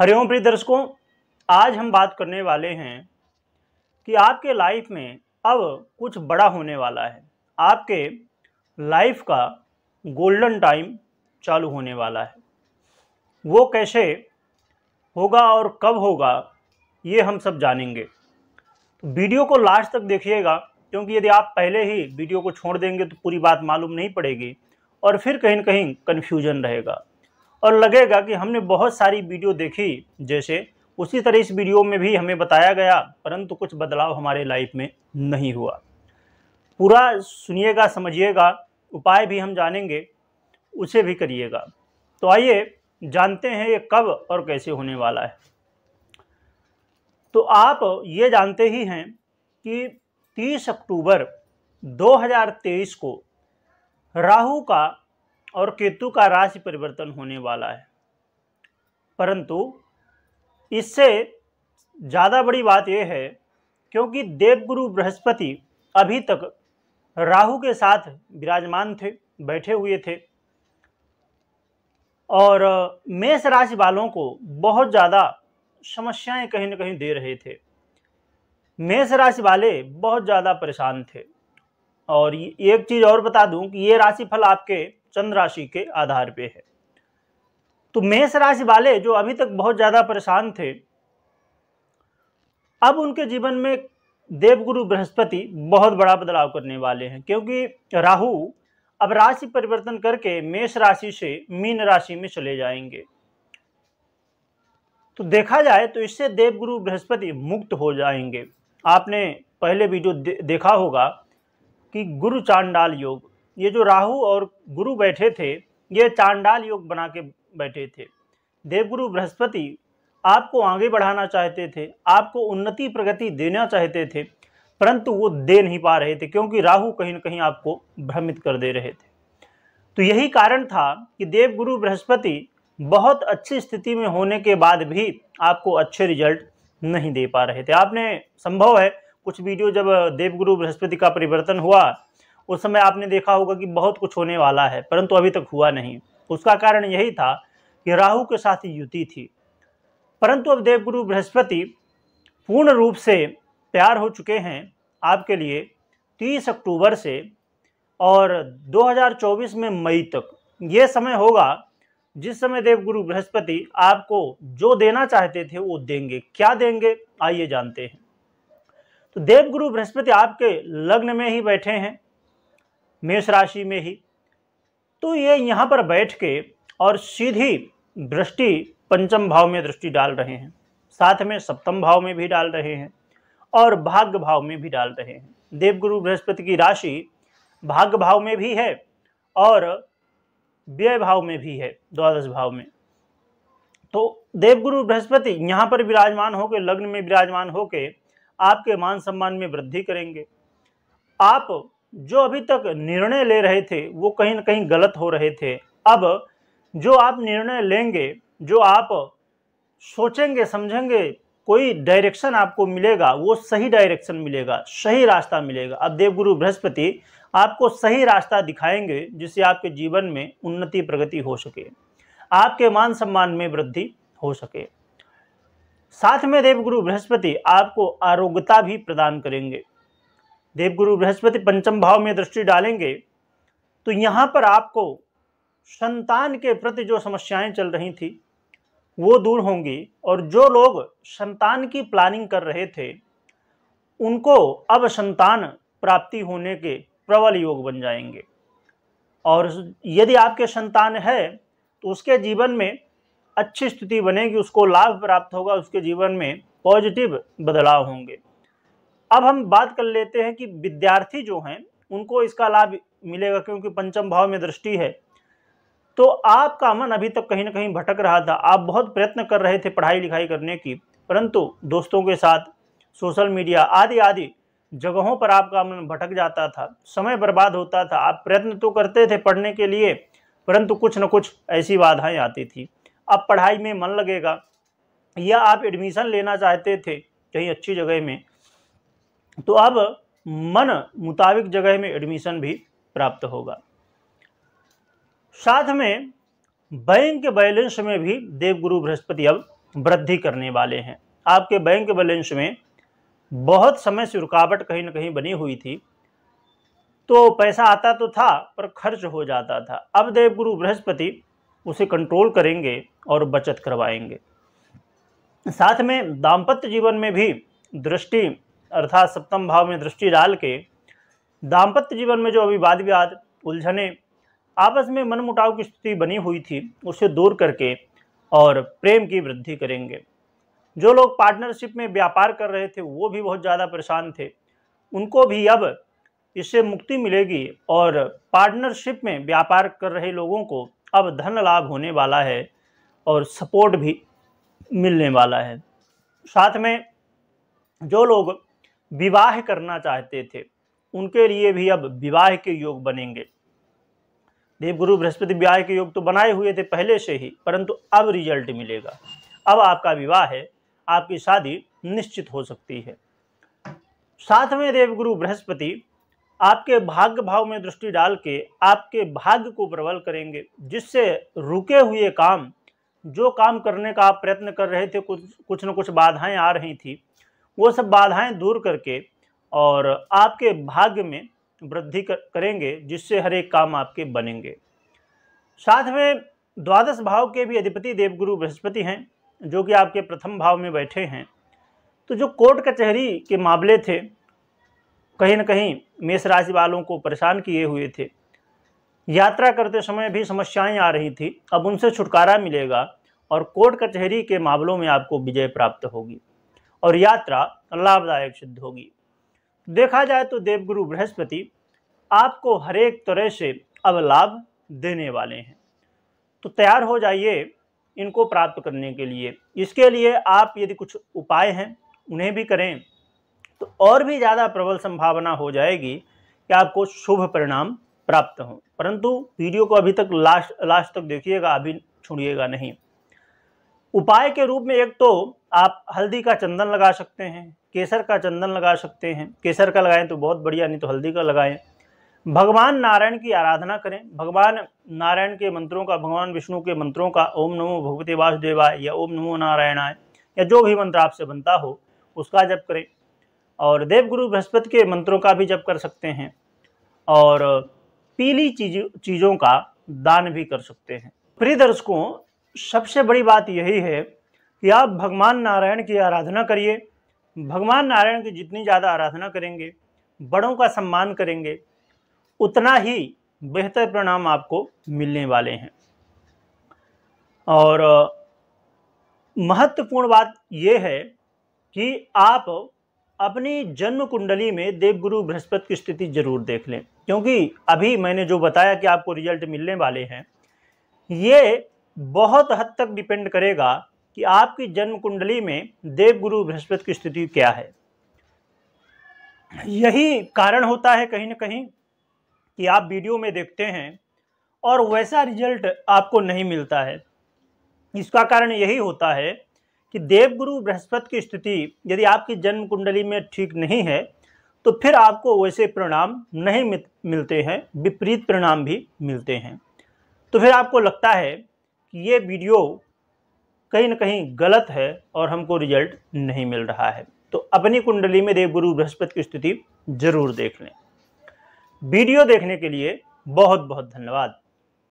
हरिओम प्रिय दर्शकों आज हम बात करने वाले हैं कि आपके लाइफ में अब कुछ बड़ा होने वाला है आपके लाइफ का गोल्डन टाइम चालू होने वाला है वो कैसे होगा और कब होगा ये हम सब जानेंगे तो वीडियो को लास्ट तक देखिएगा क्योंकि यदि आप पहले ही वीडियो को छोड़ देंगे तो पूरी बात मालूम नहीं पड़ेगी और फिर कहीं कहीं कन्फ्यूजन रहेगा और लगेगा कि हमने बहुत सारी वीडियो देखी जैसे उसी तरह इस वीडियो में भी हमें बताया गया परंतु कुछ बदलाव हमारे लाइफ में नहीं हुआ पूरा सुनिएगा समझिएगा उपाय भी हम जानेंगे उसे भी करिएगा तो आइए जानते हैं ये कब और कैसे होने वाला है तो आप ये जानते ही हैं कि 30 अक्टूबर 2023 को राहु का और केतु का राशि परिवर्तन होने वाला है परंतु इससे ज़्यादा बड़ी बात यह है क्योंकि देवगुरु बृहस्पति अभी तक राहु के साथ विराजमान थे बैठे हुए थे और मेष राशि वालों को बहुत ज़्यादा समस्याएं कहीं ना कहीं दे रहे थे मेष राशि वाले बहुत ज़्यादा परेशान थे और एक चीज़ और बता दूं कि ये राशि फल आपके चंद्र राशि के आधार पे है तो मेष राशि वाले जो अभी तक बहुत ज़्यादा परेशान थे अब उनके जीवन में देवगुरु बृहस्पति बहुत बड़ा बदलाव करने वाले हैं क्योंकि राहु अब राशि परिवर्तन करके मेष राशि से मीन राशि में चले जाएंगे तो देखा जाए तो इससे देवगुरु बृहस्पति मुक्त हो जाएंगे आपने पहले वीडियो देखा होगा कि गुरु चांडाल योग ये जो राहु और गुरु बैठे थे ये चांडाल योग बना के बैठे थे देवगुरु बृहस्पति आपको आगे बढ़ाना चाहते थे आपको उन्नति प्रगति देना चाहते थे परंतु वो दे नहीं पा रहे थे क्योंकि राहु कहीं ना कहीं आपको भ्रमित कर दे रहे थे तो यही कारण था कि देवगुरु बृहस्पति बहुत अच्छी स्थिति में होने के बाद भी आपको अच्छे रिजल्ट नहीं दे पा रहे थे आपने संभव है कुछ वीडियो जब देवगुरु बृहस्पति का परिवर्तन हुआ उस समय आपने देखा होगा कि बहुत कुछ होने वाला है परंतु अभी तक हुआ नहीं उसका कारण यही था कि राहु के साथ युति थी परंतु अब देवगुरु बृहस्पति पूर्ण रूप से तैयार हो चुके हैं आपके लिए 30 अक्टूबर से और 2024 में मई तक ये समय होगा जिस समय देवगुरु बृहस्पति आपको जो देना चाहते थे वो देंगे क्या देंगे आइए जानते हैं तो देवगुरु बृहस्पति आपके लग्न में ही बैठे हैं मेष राशि में ही तो ये यहाँ पर बैठ के और सीधी दृष्टि पंचम भाव में दृष्टि डाल रहे हैं साथ में सप्तम भाव में भी डाल रहे हैं और भाग्य भाव में भी डाल रहे हैं देवगुरु बृहस्पति की राशि भाग्य भाव में भी है और व्यय भाव में भी है द्वादश भाव में तो देवगुरु बृहस्पति यहाँ पर विराजमान होकर लग्न में विराजमान होकर आपके मान सम्मान में वृद्धि करेंगे आप जो अभी तक निर्णय ले रहे थे वो कहीं ना कहीं गलत हो रहे थे अब जो आप निर्णय लेंगे जो आप सोचेंगे समझेंगे कोई डायरेक्शन आपको मिलेगा वो सही डायरेक्शन मिलेगा सही रास्ता मिलेगा अब देवगुरु बृहस्पति आपको सही रास्ता दिखाएंगे जिससे आपके जीवन में उन्नति प्रगति हो सके आपके मान सम्मान में वृद्धि हो सके साथ में देवगुरु बृहस्पति आपको आरोग्यता भी प्रदान करेंगे देवगुरु बृहस्पति पंचम भाव में दृष्टि डालेंगे तो यहाँ पर आपको संतान के प्रति जो समस्याएं चल रही थी वो दूर होंगी और जो लोग संतान की प्लानिंग कर रहे थे उनको अब संतान प्राप्ति होने के प्रबल योग बन जाएंगे और यदि आपके संतान है तो उसके जीवन में अच्छी स्थिति बनेगी उसको लाभ प्राप्त होगा उसके जीवन में पॉजिटिव बदलाव होंगे अब हम बात कर लेते हैं कि विद्यार्थी जो हैं उनको इसका लाभ मिलेगा क्योंकि पंचम भाव में दृष्टि है तो आपका मन अभी तक कहीं ना कहीं भटक रहा था आप बहुत प्रयत्न कर रहे थे पढ़ाई लिखाई करने की परंतु दोस्तों के साथ सोशल मीडिया आदि आदि जगहों पर आपका मन भटक जाता था समय बर्बाद होता था आप प्रयत्न तो करते थे पढ़ने के लिए परंतु कुछ न कुछ ऐसी बाधाएं आती थी अब पढ़ाई में मन लगेगा या आप एडमिशन लेना चाहते थे कहीं अच्छी जगह में तो अब मन मुताबिक जगह में एडमिशन भी प्राप्त होगा साथ में बैंक बैलेंस में भी देवगुरु बृहस्पति अब वृद्धि करने वाले हैं आपके बैंक बैलेंस में बहुत समय से रुकावट कहीं ना कहीं बनी हुई थी तो पैसा आता तो था पर खर्च हो जाता था अब देवगुरु बृहस्पति उसे कंट्रोल करेंगे और बचत करवाएंगे साथ में दाम्पत्य जीवन में भी दृष्टि अर्थात सप्तम भाव में दृष्टि डाल के दाम्पत्य जीवन में जो अभी वाद विवाद उलझने आपस में मनमुटाव की स्थिति बनी हुई थी उसे दूर करके और प्रेम की वृद्धि करेंगे जो लोग पार्टनरशिप में व्यापार कर रहे थे वो भी बहुत ज़्यादा परेशान थे उनको भी अब इससे मुक्ति मिलेगी और पार्टनरशिप में व्यापार कर रहे लोगों को अब धन लाभ होने वाला है और सपोर्ट भी मिलने वाला है साथ में जो लोग विवाह करना चाहते थे उनके लिए भी अब विवाह के योग बनेंगे देवगुरु बृहस्पति विवाह के योग तो बनाए हुए थे पहले से ही परंतु अब रिजल्ट मिलेगा अब आपका विवाह है आपकी शादी निश्चित हो सकती है साथ में देवगुरु बृहस्पति आपके भाग्य भाव में दृष्टि डाल के आपके भाग्य को प्रबल करेंगे जिससे रुके हुए काम जो काम करने का आप प्रयत्न कर रहे थे कुछ कुछ न कुछ बाधाएं आ रही थी वो सब बाधाएं दूर करके और आपके भाग्य में वृद्धि करेंगे जिससे हर एक काम आपके बनेंगे साथ में द्वादश भाव के भी अधिपति देवगुरु बृहस्पति हैं जो कि आपके प्रथम भाव में बैठे हैं तो जो कोर्ट कचहरी के मामले थे कहीं ना कहीं मेष राशि वालों को परेशान किए हुए थे यात्रा करते समय भी समस्याएं आ रही थी अब उनसे छुटकारा मिलेगा और कोर्ट कचहरी के मामलों में आपको विजय प्राप्त होगी और यात्रा लाभदायक सिद्ध होगी देखा जाए तो देवगुरु बृहस्पति आपको हरेक तरह से अब लाभ देने वाले हैं तो तैयार हो जाइए इनको प्राप्त करने के लिए इसके लिए आप यदि कुछ उपाय हैं उन्हें भी करें तो और भी ज़्यादा प्रबल संभावना हो जाएगी कि आपको शुभ परिणाम प्राप्त हों परंतु वीडियो को अभी तक लास्ट लास्ट तक देखिएगा अभी छोड़िएगा नहीं उपाय के रूप में एक तो आप हल्दी का चंदन लगा सकते हैं केसर का चंदन लगा सकते हैं केसर का लगाएं तो बहुत बढ़िया नहीं तो हल्दी का लगाएं भगवान नारायण की आराधना करें भगवान नारायण के मंत्रों का भगवान विष्णु के मंत्रों का ओम नमो भगवते वासुदेवाय या ओम नमो नारायणाय या जो भी मंत्र आपसे बनता हो उसका जप करें और देवगुरु बृहस्पति के मंत्रों का भी जप कर सकते हैं और पीली चीजों चीज़ों का दान भी कर सकते हैं प्रिय दर्शकों सबसे बड़ी बात यही है कि आप भगवान नारायण की आराधना करिए भगवान नारायण की जितनी ज़्यादा आराधना करेंगे बड़ों का सम्मान करेंगे उतना ही बेहतर परिणाम आपको मिलने वाले हैं और महत्वपूर्ण बात यह है कि आप अपनी जन्म कुंडली में देवगुरु बृहस्पति की स्थिति जरूर देख लें क्योंकि अभी मैंने जो बताया कि आपको रिजल्ट मिलने वाले हैं ये बहुत हद तक डिपेंड करेगा कि आपकी जन्म कुंडली में देवगुरु बृहस्पति की स्थिति क्या है यही कारण होता है कहीं ना कहीं कि आप वीडियो में देखते हैं और वैसा रिजल्ट आपको नहीं मिलता है इसका कारण यही होता है कि देवगुरु बृहस्पति की स्थिति यदि आपकी जन्म कुंडली में ठीक नहीं है तो फिर आपको वैसे परिणाम नहीं मिलते हैं विपरीत परिणाम भी मिलते हैं तो फिर आपको लगता है कि ये वीडियो कहीं ना कहीं गलत है और हमको रिजल्ट नहीं मिल रहा है तो अपनी कुंडली में देवगुरु बृहस्पति की स्थिति जरूर देख लें वीडियो देखने के लिए बहुत बहुत धन्यवाद